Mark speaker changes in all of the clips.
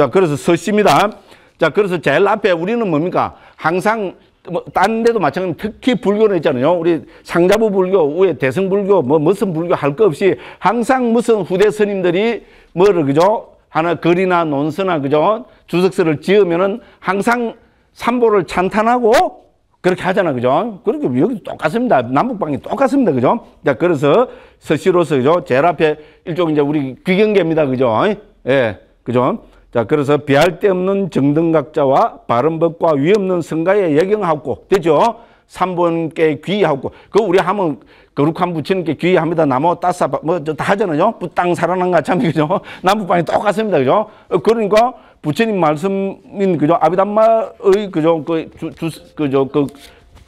Speaker 1: 자, 그래서 서씨입니다. 자, 그래서 제일 앞에 우리는 뭡니까? 항상 뭐, 딴 데도 마찬가지, 특히 불교는 있잖아요. 우리 상자부 불교, 위에 대승불교, 뭐, 무슨 불교 할 거 없이 항상 무슨 후대 스님들이 뭐를, 그죠? 하나 글이나 논서나, 그죠? 주석서를 지으면은 항상 삼보를 찬탄하고 그렇게 하잖아, 그죠? 그렇게 여기 똑같습니다. 남북방이 똑같습니다, 그죠? 자, 그래서 서시로서, 그죠? 제일 앞에 일종 이제 우리 귀경계입니다, 그죠? 예, 그죠? 자, 그래서 비할 데 없는 정등각자와 바른법과 위없는 성가에 예경하고 되죠? 삼번께 귀하고, 의그 우리 하면 거룩한 부처님께 귀합니다. 의 나무 따사, 뭐, 저다 하잖아요. 부땅 살아난가 참, 그죠? 남북방이 똑같습니다. 그죠? 어, 그러니까 부처님 말씀인, 그죠? 아비담마의, 그죠? 그, 주, 주, 그죠? 그,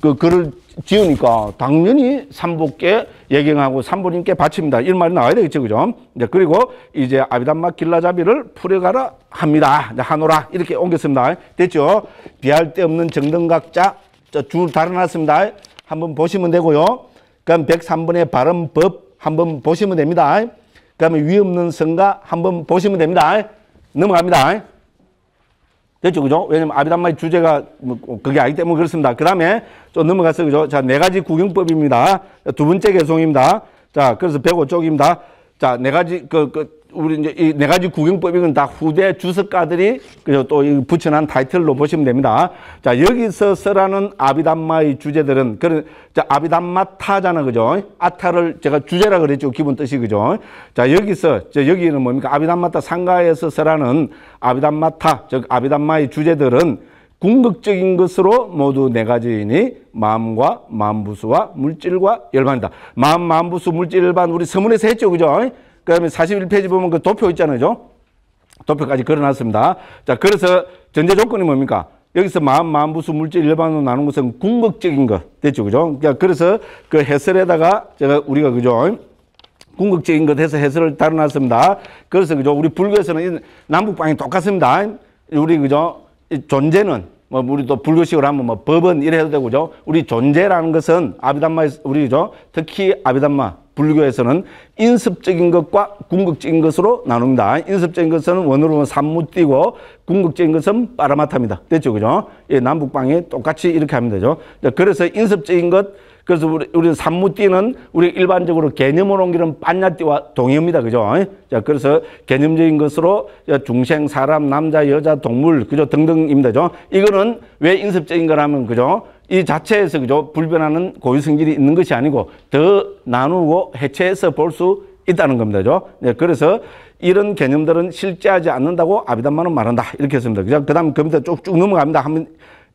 Speaker 1: 그 글을 지으니까 당연히 삼복께 예경하고 삼부님께 바칩니다. 이런 말이 나와야 되겠죠, 그죠? 이제 네, 그리고 이제 아비담마 길라잡이를 풀어가라 합니다. 네, 하노라 이렇게 옮겼습니다. 됐죠? 비할 데 없는 정등각자 줄 달아놨습니다. 한번 보시면 되고요. 그럼 103번의 발음법 한번 보시면 됩니다. 그다음에 위 없는 성가 한번 보시면 됩니다. 넘어갑니다. 됐죠, 그죠? 왜냐면 아비담마의 주제가 뭐 그게 아니기 때문에 그렇습니다. 그 다음에 좀 넘어가서, 그죠? 자, 네 가지 구경법입니다. 두 번째 개송입니다. 자, 그래서 105쪽입니다. 자, 네 가지, 그, 그, 우리 이제 이 네 가지 구경법이건 다 후대 주석가들이 그리고 또 붙여난 타이틀로 보시면 됩니다. 자, 여기서 쓰라는 아비담마의 주제들은 그런 자, 아비담마 타잖아. 그죠? 아타를 제가 주제라 그랬죠. 기본 뜻이 그죠? 자, 여기서 저 여기는 뭡니까? 아비담마타 상가에서 쓰라는 아비담마타 즉 아비담마의 주제들은 궁극적인 것으로 모두 네 가지이니 마음과 마음부수와 물질과 열반이다. 마음, 마음부수, 물질, 열반 우리 서문에서 했죠. 그죠? 그다음에 41페이지 보면 그 도표 있잖아요. 그 도표까지 걸어놨습니다. 자, 그래서 전제 조건이 뭡니까? 여기서 마음, 만부수, 물질 일반으로 나눈 것은 궁극적인 것. 됐죠? 그죠? 그래서그 해설에다가 제가 우리가 그죠? 궁극적인 것 해서 해설을 따라놨습니다. 그래서 그죠? 우리 불교에서는 남북방이 똑같습니다. 우리 그죠? 존재는 뭐 우리 도 불교식으로 하면 뭐 법은 이래 해도 되고 죠 우리 존재라는 것은 아비담마 우리죠 특히 아비담마 불교에서는 인습적인 것과 궁극적인 것으로 나눕니다. 인습적인 것은 원으로는 산무띠고 궁극적인 것은 빠라마타입니다. 됐죠? 그죠? 예, 남북방이 똑같이 이렇게 하면 되죠. 그래서 인습적인 것, 그래서 우리, 우리 산무띠는 우리 일반적으로 개념으로 옮기는 반야띠와 동의입니다 그죠? 자, 그래서 개념적인 것으로 중생, 사람, 남자, 여자, 동물, 그죠? 등등입니다. 그죠? 이거는 왜 인습적인 거라면, 그죠? 이 자체에서, 그죠? 불변하는 고유 성질이 있는 것이 아니고 더 나누고 해체해서 볼 수 있다는 겁니다. 그죠? 네, 그래서 이런 개념들은 실제하지 않는다고 아비담만은 말한다. 이렇게 했습니다. 그죠? 그 다음 에 검사 쭉쭉 넘어갑니다. 한번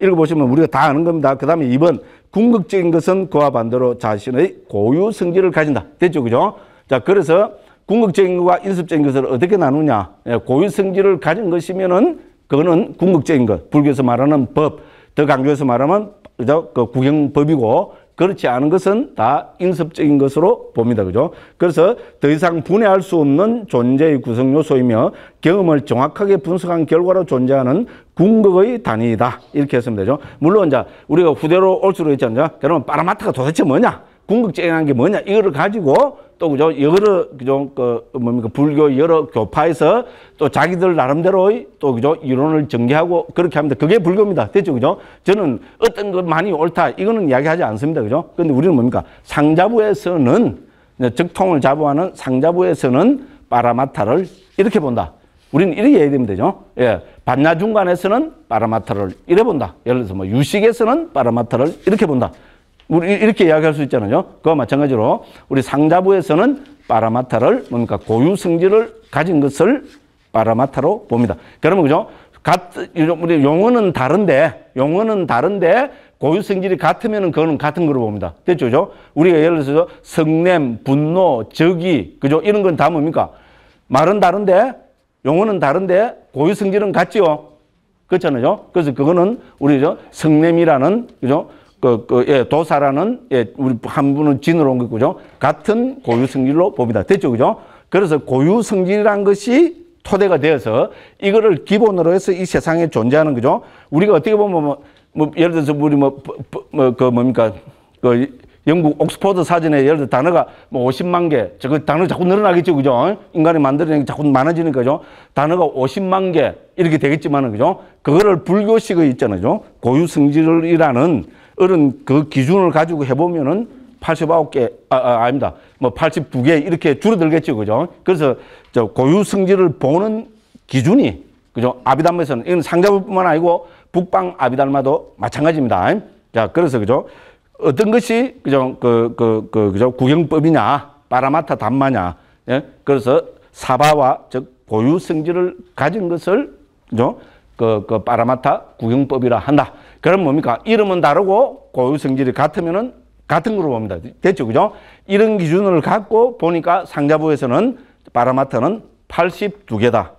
Speaker 1: 읽어보시면 우리가 다 아는 겁니다. 그 다음에 2번. 궁극적인 것은 그와 반대로 자신의 고유 성질을 가진다. 됐죠? 그죠? 자, 그래서 궁극적인 것과 인습적인 것을 어떻게 나누냐? 예, 고유 성질을 가진 것이면은 그거는 궁극적인 것. 불교에서 말하는 법. 더 강조해서 말하면 그죠? 그 구경법이고 그렇지 않은 것은 다 인습적인 것으로 봅니다. 그죠? 그래서 더 이상 분해할 수 없는 존재의 구성 요소이며 경험을 정확하게 분석한 결과로 존재하는 궁극의 단위이다. 이렇게 했으면 되죠. 물론 이제 우리가 후대로 올 수도 있잖아요. 그러면 파라마트가 도대체 뭐냐? 궁극적인라게 뭐냐? 이거를 가지고 또 그죠 여러 그죠 그 뭡니까 불교 여러 교파에서 또 자기들 나름대로의 또 그죠 이론을 전개하고 그렇게 합니다. 그게 불교입니다. 됐죠, 그죠? 저는 어떤 것많이 옳다 이거는 이야기하지 않습니다, 그죠? 근데 우리는 뭡니까 상자부에서는 적통을 자부하는 상자부에서는 파라마타를 이렇게 본다. 우리는 이렇게 해야 되면 되죠. 예. 반야 중간에서는 파라마터를 이래 본다. 예를 들어서 뭐 유식에서는 파라마터를 이렇게 본다. 우리 이렇게 이야기할 수 있잖아요. 그와 마찬가지로 우리 상자부에서는 파라마타를 뭡니까 고유 성질을 가진 것을 파라마타로 봅니다. 그러면 그죠? 같은 용어는 다른데 용어는 다른데 고유 성질이 같으면 그거는 같은 거로 봅니다. 됐죠? 우리가 예를 들어서 성냄, 분노, 적이 그죠? 이런 건 다 뭡니까? 말은 다른데 용어는 다른데 고유 성질은 같지요. 그렇잖아요. 그래서 그거는 우리 저 성냄이라는 그죠? 그, 그, 예, 도사라는, 예, 우리 한 분은 진으로 온 거죠. 같은 고유 성질로 봅니다. 됐죠? 그죠? 그래서 고유 성질이란 것이 토대가 되어서 이거를 기본으로 해서 이 세상에 존재하는 거죠. 우리가 어떻게 보면 뭐, 뭐 예를 들어서 우리 뭐, 뭐, 뭐 그 뭡니까? 그 영국 옥스퍼드 사전에 예를 들어 단어가 뭐 50만 개, 저거 그 단어 자꾸 늘어나겠죠, 그죠? 인간이 만들어낸 게 자꾸 많아지니까그죠 단어가 50만 개 이렇게 되겠지만은 그죠? 그거를 불교식의 있잖아요, 그죠? 고유 성질이라는 이런 그 기준을 가지고 해보면은 89개, 아, 아 아닙니다. 뭐 82개 이렇게 줄어들겠죠, 그죠? 그래서 저 고유 성질을 보는 기준이 그죠? 아비담에서는 이건 상가뿐만 아니고 북방 아비달마도 마찬가지입니다. 자, 그래서 그죠? 어떤 것이 그죠 그 그 그 그죠 그, 구경법이냐 파라마타 담마냐 예? 그래서 사바와 즉 고유 성질을 가진 것을 그죠 그, 그 파라마타 구경법이라 한다. 그럼 뭡니까? 이름은 다르고 고유 성질이 같으면은 같은 걸로 봅니다. 됐죠? 그죠? 이런 기준을 갖고 보니까 상자부에서는 파라마타는 82개다.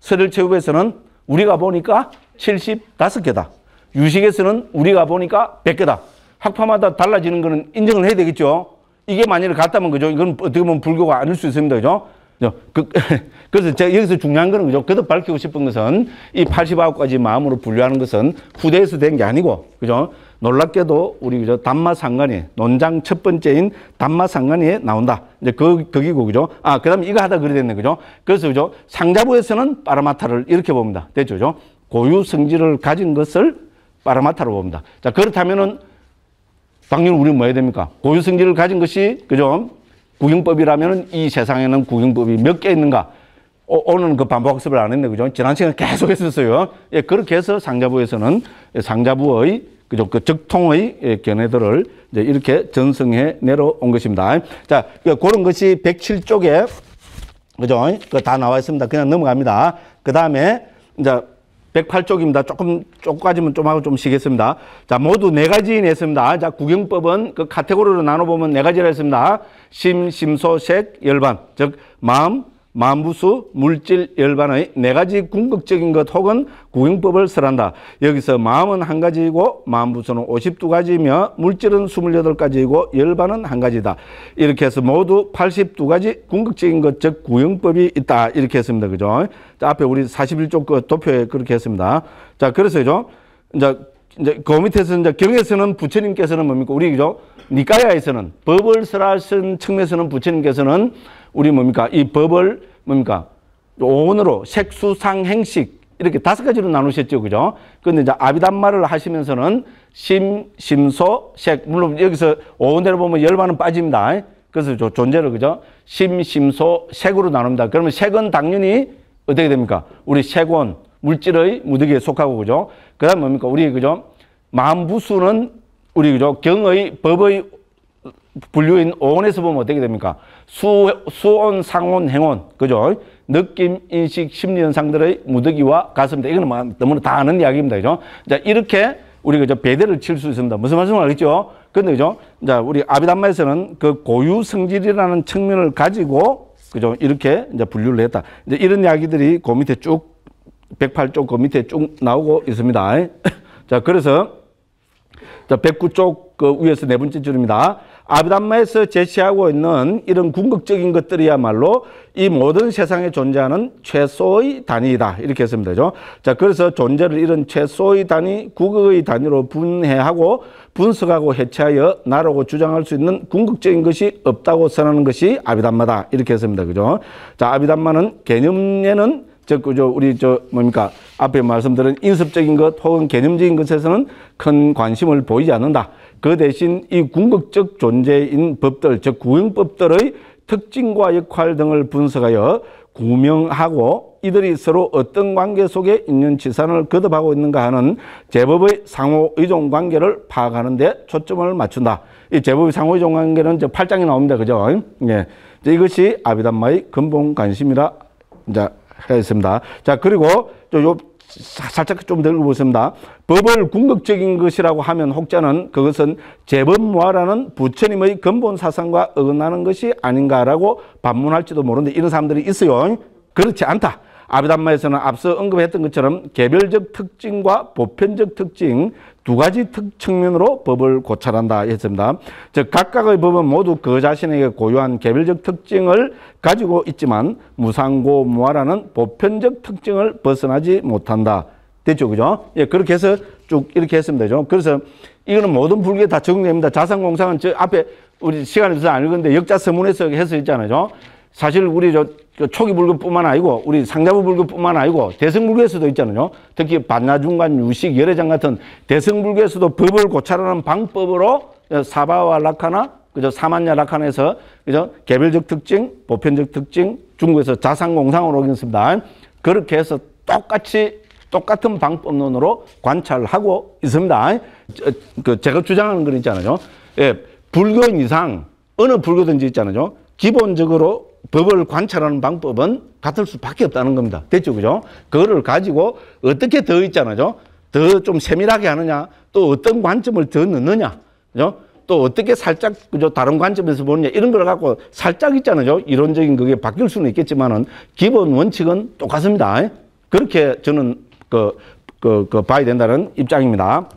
Speaker 1: 서류체육에서는 우리가 보니까 75개다. 유식에서는 우리가 보니까 100개다. 학파마다 달라지는 거는 인정을 해야 되겠죠. 이게 만일 같다면 그죠. 이건 어떻게 보면 불교가 아닐 수 있습니다. 그죠. 그, 래서 제가 여기서 중요한 거는 그죠. 그도 밝히고 싶은 것은 이 89가지 마음으로 분류하는 것은 후대에서 된 게 아니고 그죠. 놀랍게도 우리 그죠 단마 상관이 논장 첫 번째인 단마 상관이 나온다. 이제 거, 거기고 그죠. 아 그다음에 이거 하다 그래 됐네 그죠. 그래서 그죠 상자부에서는 파라마타를 이렇게 봅니다. 됐죠, 그죠. 고유 성질을 가진 것을 파라마타로 봅니다. 자 그렇다면은 당연히 우리는 뭐 해야 됩니까? 고유성질을 가진 것이, 그죠? 구경법이라면 이 세상에는 구경법이 몇 개 있는가? 어, 오, 늘은 그 반복학습을 안 했네, 그죠? 지난 시간에 계속 했었어요. 예, 그렇게 해서 상자부에서는 예, 상자부의 그죠? 그 적통의 예, 견해들을 이제 이렇게 전승해 내려온 것입니다. 자, 그런 것이 107쪽에, 그죠? 그다 나와 있습니다. 그냥 넘어갑니다. 그 다음에, 이제 108쪽입니다. 조금, 조금까지면 좀 하고 좀 쉬겠습니다. 자, 모두 네 가지 냈습니다. 자, 구경법은 그 카테고리로 나눠보면 네 가지를 했습니다. 심, 심소, 색, 열반. 즉, 마음, 만부수, 물질, 열반의 네 가지 궁극적인 것 혹은 구경법을 설한다. 여기서 마음은 한 가지이고 만부수는 52가지이며 물질은 28가지이고 열반은 한 가지다. 이렇게 해서 모두 82가지 궁극적인 것 즉 구경법이 있다. 이렇게 했습니다. 그죠? 자, 앞에 우리 4 1쪽그 도표에 그렇게 했습니다. 자, 그래서죠. 이제 이제 그 밑에서 는 이제 경에서는 부처님께서는 뭡니까? 우리 그죠? 니까야에서는 법을 설하신 측면에서는 부처님께서는 우리 뭡니까? 이 법을 뭡니까? 오원으로 색수상 행식 이렇게 다섯 가지로 나누셨죠. 그죠? 근데 이제 아비단말을 하시면서는 심, 심소, 색. 물론 여기서 오원대로 보면 열반은 빠집니다. 그래서 저 존재를 그죠? 심, 심소, 색으로 나눕니다. 그러면 색은 당연히 어떻게 됩니까? 우리 색원, 물질의 무더기에 속하고 그죠? 그 다음 뭡니까? 우리 그죠? 만부수는 우리 그죠? 경의, 법의 분류인 오원에서 보면 어떻게 됩니까? 수, 수온, 상온, 행온, 그죠? 느낌, 인식, 심리 현상들의 무더기와 가슴대. 이거는 뭐, 너무나 다 아는 이야기입니다. 그죠? 자, 이렇게 우리가 저 배대를 칠 수 있습니다. 무슨 말씀을 알겠죠? 근데 그죠? 자, 우리 아비담마에서는 그 고유 성질이라는 측면을 가지고 그죠? 이렇게 이제 분류를 했다. 이제 이런 이야기들이 그 밑에 쭉 108쪽 그 밑에 쭉 나오고 있습니다. 자, 그래서 자, 109쪽 그 위에서 네 번째 줄입니다. 아비담마에서 제시하고 있는 이런 궁극적인 것들이야말로 이 모든 세상에 존재하는 최소의 단위이다. 이렇게 했으면 되죠. 자, 그래서 존재를 이런 최소의 단위, 국의 단위로 분해하고 분석하고 해체하여 나라고 주장할 수 있는 궁극적인 것이 없다고 선하는 것이 아비담마다. 이렇게 했습니다. 그죠? 자, 아비담마는 개념에는 저그저 그, 우리 저 뭡니까 앞에 말씀드린 인습적인 것 혹은 개념적인 것에서는 큰 관심을 보이지 않는다. 그 대신 이 궁극적 존재인 법들, 즉 구형법들의 특징과 역할 등을 분석하여 구명하고 이들이 서로 어떤 관계 속에 있는 지산을 거듭하고 있는가 하는 제법의 상호 의존 관계를 파악하는 데 초점을 맞춘다. 이 제법의 상호 의존 관계는 저제 8장에 나옵니다. 그죠? 예. 이것이 아비담마의 근본 관심이라 이제 했습니다. 자, 그리고 저, 요 살짝 좀들어보겠습니다 법을 궁극적인 것이라고 하면 혹자는 그것은 재범무화라는 부처님의 근본 사상과 어긋나는 것이 아닌가라고 반문할지도 모르는데 이런 사람들이 있어요. 그렇지 않다. 아비담마에서는 앞서 언급했던 것처럼 개별적 특징과 보편적 특징, 두 가지 특 측면으로 법을 고찰한다 했습니다. 즉 각각의 법은 모두 그 자신에게 고유한 개별적 특징을 가지고 있지만 무상고 무화라는 보편적 특징을 벗어나지 못한다. 됐죠, 그죠? 예, 그렇게 해서 쭉 이렇게 했으면 되죠. 그래서 이거는 모든 불교에 다 적용됩니다. 자산공상은 저 앞에 우리 시간에서 안 읽었는데 역자서문에서 해서 있잖아요. 사실 우리 저그 초기 불교뿐만 아니고 우리 상자부 불교뿐만 아니고 대승불교에서도 있잖아요. 특히 반나중간 유식 열애장 같은 대승불교에서도 법을 고찰하는 방법으로 사바와 라카나 그저 사만야 라카나에서 그죠 개별적 특징, 보편적 특징 중국에서 자산공상으로 오겠습니다. 그렇게 해서 똑같이 똑같은 방법론으로 관찰하고 있습니다. 그 제가 주장하는 건 있잖아요. 예, 불교 인 이상 어느 불교든지 있잖아요. 기본적으로 법을 관찰하는 방법은 같을 수밖에 없다는 겁니다. 됐죠, 그죠? 그거를 가지고 어떻게 더 있잖아요. 더 좀 세밀하게 하느냐, 또 어떤 관점을 더 넣느냐, 그죠? 또 어떻게 살짝 그죠 다른 관점에서 보느냐 이런 걸 갖고 살짝 있잖아요. 이론적인 그게 바뀔 수는 있겠지만은 기본 원칙은 똑같습니다. 예? 그렇게 저는 그, 그, 그 봐야 된다는 입장입니다.